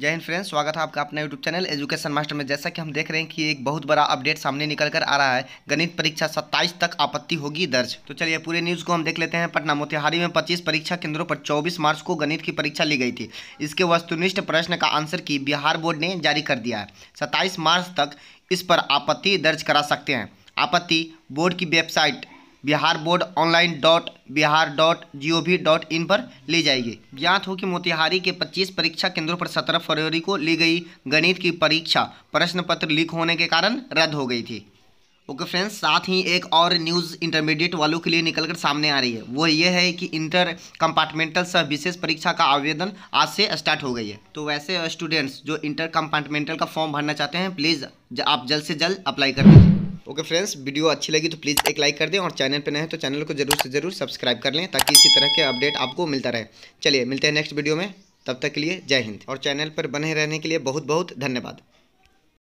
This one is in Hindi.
जय हिंद फ्रेंड्स स्वागत है आपका अपना यूट्यूब चैनल एजुकेशन मास्टर में जैसा कि हम देख रहे हैं कि एक बहुत बड़ा अपडेट सामने निकल कर आ रहा है गणित परीक्षा 27 तक आपत्ति होगी दर्ज तो चलिए पूरे न्यूज़ को हम देख लेते हैं पटना मोतिहारी में 25 परीक्षा केंद्रों पर 24 मार्च को गणित की परीक्षा ली गई थी इसके वस्तुनिष्ठ प्रश्न का आंसर की बिहार बोर्ड ने जारी कर दिया है सत्ताईस मार्च तक इस पर आपत्ति दर्ज करा सकते हैं आपत्ति बोर्ड की website Bihar board online dot Bihar dot G O V dot in पर ली जाएगी ज्ञात हो कि मोतिहारी के 25 परीक्षा केंद्रों पर 17 फरवरी को ली गई गणित की परीक्षा प्रश्न पत्र लीक होने के कारण रद्द हो गई थी ओके फ्रेंड्स साथ ही एक और न्यूज़ इंटरमीडिएट वालों के लिए निकलकर सामने आ रही है वो ये है कि इंटर कंपार्टमेंटल सह विशेष परीक्षा का आवेदन आज से स्टार्ट हो गई है तो वैसे स्टूडेंट्स जो इंटर कंपार्टमेंटल का फॉर्म भरना चाहते हैं प्लीज़ आप जल्द से जल्द अप्लाई कर दीजिए ओके फ्रेंड्स वीडियो अच्छी लगी तो प्लीज़ एक लाइक कर दें और चैनल पर नए तो चैनल को जरूर से ज़रूर सब्सक्राइब कर लें ताकि इसी तरह के अपडेट आपको मिलता रहे चलिए मिलते हैं नेक्स्ट वीडियो में तब तक के लिए जय हिंद और चैनल पर बने रहने के लिए बहुत बहुत धन्यवाद